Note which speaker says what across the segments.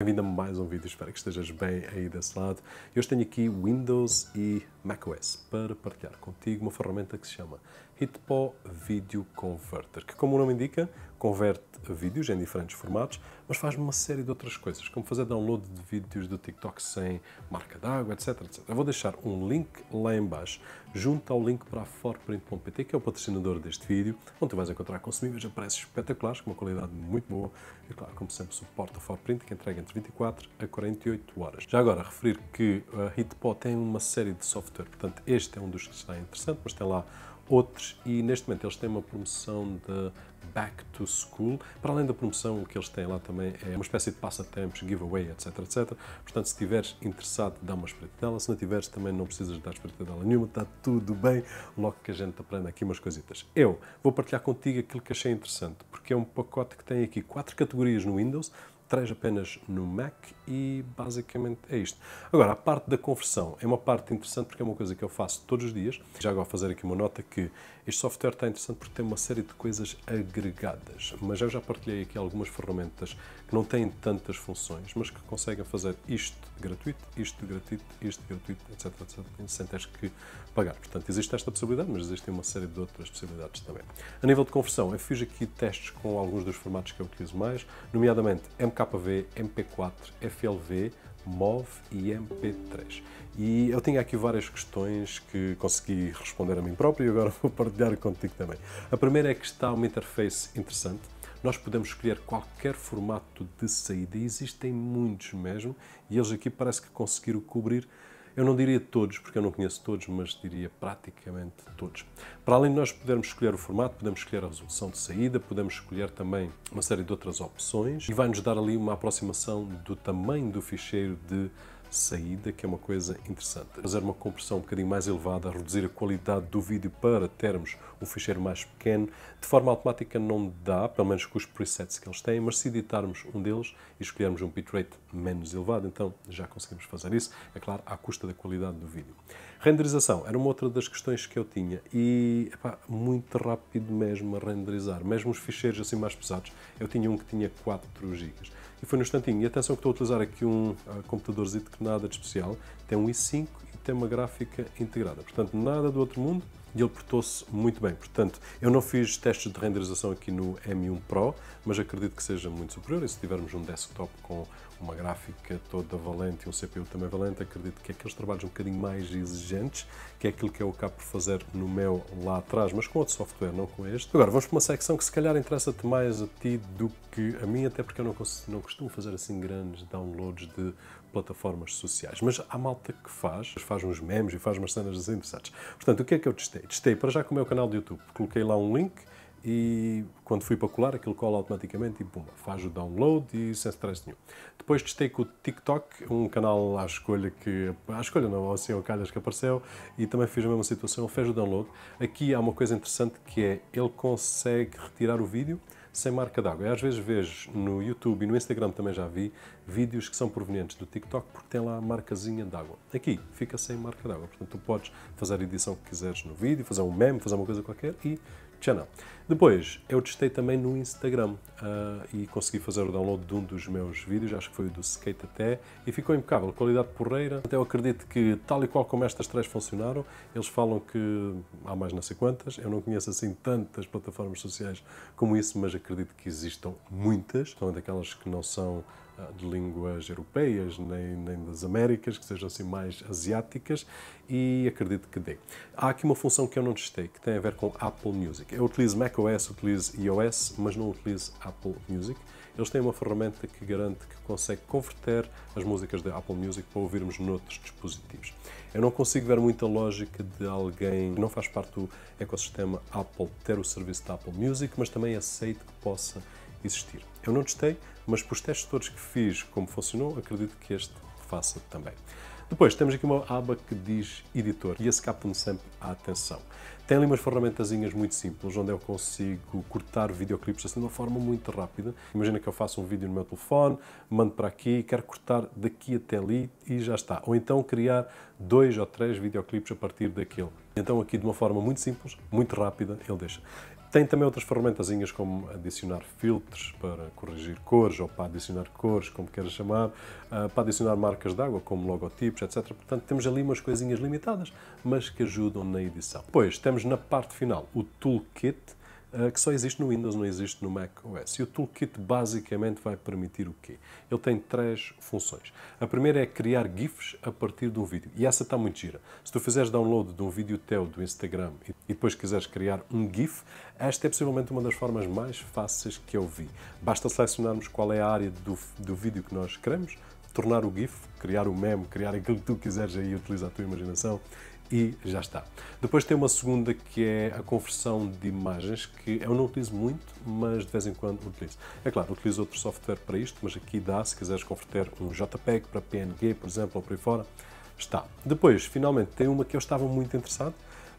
Speaker 1: Bem-vindo a mais um vídeo, espero que estejas bem aí desse lado. Hoje tenho aqui Windows e macOS para partilhar contigo uma ferramenta que se chama Hitpo Video Converter, que como o nome indica, converte vídeos em diferentes formatos, mas faz uma série de outras coisas, como fazer download de vídeos do TikTok sem marca d'água, etc, etc. Eu vou deixar um link lá embaixo, junto ao link para forprint.pt, que é o patrocinador deste vídeo, onde tu vais encontrar consumíveis a preços espetaculares, com uma qualidade muito boa, e claro, como sempre, suporta Forprint, que é entrega entre 24 a 48 horas. Já agora, referir que a Hitpot tem uma série de software, portanto este é um dos que está interessante, mas tem lá outros e neste momento eles têm uma promoção de Back to School. Para além da promoção, o que eles têm lá também é uma espécie de passatempos, giveaway, etc, etc. Portanto, se estiveres interessado, dá uma espreitadela. Se não tiveres, também não precisas dar espreitadela nenhuma. Está tudo bem, logo que a gente aprende aqui umas coisitas. Eu vou partilhar contigo aquilo que achei interessante, porque é um pacote que tem aqui quatro categorias no Windows, traz apenas no Mac e basicamente é isto. Agora, a parte da conversão é uma parte interessante porque é uma coisa que eu faço todos os dias. Já agora fazer aqui uma nota que este software está interessante porque tem uma série de coisas agregadas, mas eu já partilhei aqui algumas ferramentas que não têm tantas funções, mas que conseguem fazer isto gratuito, isto gratuito, isto gratuito, etc, etc, sem teres que pagar. Portanto, existe esta possibilidade, mas existem uma série de outras possibilidades também. A nível de conversão, eu fiz aqui testes com alguns dos formatos que eu utilizo mais, nomeadamente MK KV, MP4, FLV, MOV e MP3. E eu tinha aqui várias questões que consegui responder a mim próprio e agora vou partilhar contigo também. A primeira é que está uma interface interessante. Nós podemos escolher qualquer formato de saída, existem muitos mesmo, e eles aqui parece que conseguiram cobrir eu não diria todos, porque eu não conheço todos, mas diria praticamente todos. Para além de nós podermos escolher o formato, podemos escolher a resolução de saída, podemos escolher também uma série de outras opções e vai-nos dar ali uma aproximação do tamanho do ficheiro de saída, que é uma coisa interessante. Fazer uma compressão um bocadinho mais elevada, reduzir a qualidade do vídeo para termos um ficheiro mais pequeno, de forma automática não dá, pelo menos com os presets que eles têm, mas se editarmos um deles e escolhermos um bitrate menos elevado, então já conseguimos fazer isso, é claro, à custa da qualidade do vídeo. Renderização era uma outra das questões que eu tinha e epá, muito rápido mesmo a renderizar, mesmo os ficheiros assim mais pesados, eu tinha um que tinha 4 GB e foi no instantinho. E atenção que estou a utilizar aqui um ah, computadorzinho nada de especial. Tem um i5 e tem uma gráfica integrada, portanto, nada do outro mundo, e ele portou-se muito bem. Portanto, eu não fiz testes de renderização aqui no M1 Pro, mas acredito que seja muito superior. E se tivermos um desktop com uma gráfica toda valente e um CPU também valente, acredito que é aqueles trabalhos um bocadinho mais exigentes, que é aquilo que eu acabo por fazer no meu lá atrás, mas com outro software, não com este. Agora, vamos para uma secção que se calhar interessa-te mais a ti do que a mim, até porque eu não, não costumo fazer assim grandes downloads de plataformas sociais, mas há malta que faz, faz uns memes e faz umas cenas interessantes. Portanto, o que é que eu testei? testei. Testei para já com o meu canal de YouTube. Coloquei lá um link e quando fui para colar, aquilo cola automaticamente e pumba, faz o download e sem stress nenhum. Depois testei com o TikTok, um canal à escolha que, à escolha não, assim ao calhas que apareceu, e também fiz a mesma situação, fez o download. Aqui há uma coisa interessante que é, ele consegue retirar o vídeo, sem marca d'água. Às vezes vejo no YouTube e no Instagram também já vi vídeos que são provenientes do TikTok porque tem lá a marcazinha d'água. Aqui fica sem marca d'água, portanto tu podes fazer a edição que quiseres no vídeo, fazer um meme, fazer uma coisa qualquer e channel. Depois, eu testei também no Instagram uh, e consegui fazer o download de um dos meus vídeos, acho que foi o do skate até, e ficou impecável, qualidade porreira. Até eu acredito que, tal e qual como estas três funcionaram, eles falam que há mais não sei quantas, eu não conheço assim tantas plataformas sociais como isso, mas acredito que existam muitas, são daquelas que não são ah, de línguas europeias, nem, nem das Américas, que sejam assim mais asiáticas, e acredito que dê. Há aqui uma função que eu não testei, que tem a ver com Apple Music. Eu utilizo macOS, utilizo iOS, mas não utilizo Apple Music. Eles têm uma ferramenta que garante que consegue converter as músicas da Apple Music para ouvirmos noutros dispositivos. Eu não consigo ver muita lógica de alguém que não faz parte do ecossistema Apple ter o serviço da Apple Music, mas também aceito que possa existir. Eu não testei, mas os testes todos que fiz, como funcionou, acredito que este faça também. Depois temos aqui uma aba que diz editor e esse capta-me sempre a atenção. Tem ali umas ferramentazinhas muito simples onde eu consigo cortar videoclipes assim de uma forma muito rápida. Imagina que eu faço um vídeo no meu telefone, mando para aqui, quero cortar daqui até ali e já está. Ou então criar dois ou três videoclipes a partir daquele. Então aqui de uma forma muito simples, muito rápida, ele deixa. Tem também outras ferramentazinhas como adicionar filtros para corrigir cores ou para adicionar cores, como queiras chamar, ah, para adicionar marcas d'água como logotipos, etc. Portanto, temos ali umas coisinhas limitadas, mas que ajudam na edição. Depois, temos na parte final o Toolkit, ah, que só existe no Windows, não existe no Mac OS. E o Toolkit basicamente vai permitir o quê? Ele tem três funções. A primeira é criar GIFs a partir de um vídeo. E essa está muito gira. Se tu fizeres download de um vídeo teu do Instagram e depois quiseres criar um GIF, esta é possivelmente uma das formas mais fáceis que eu vi. Basta selecionarmos qual é a área do, do vídeo que nós queremos, tornar o GIF, criar o meme, criar aquilo que tu quiseres aí, utilizar a tua imaginação e já está. Depois tem uma segunda que é a conversão de imagens, que eu não utilizo muito, mas de vez em quando utilizo. É claro, utilizo outro software para isto, mas aqui dá, se quiseres converter um JPEG para PNG, por exemplo, ou por aí fora, está. Depois, finalmente, tem uma que eu estava muito interessado,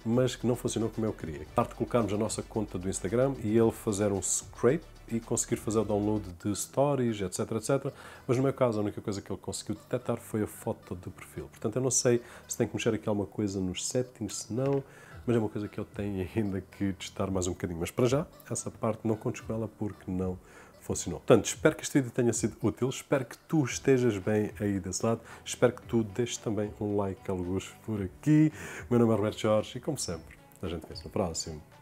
Speaker 1: mas que não funcionou como eu queria. Parte de colocarmos a nossa conta do Instagram e ele fazer um scrape e conseguir fazer o download de stories, etc, etc. Mas no meu caso, a única coisa que ele conseguiu detectar foi a foto do perfil. Portanto, eu não sei se tem que mexer aqui alguma coisa nos settings, se não, mas é uma coisa que eu tenho ainda que testar mais um bocadinho. Mas para já, essa parte não conto com ela porque não funcionou. Portanto, espero que este vídeo tenha sido útil, espero que tu estejas bem aí desse lado, espero que tu deixes também um like alguns por aqui. O meu nome é Roberto Jorge e, como sempre, a gente vê no próximo.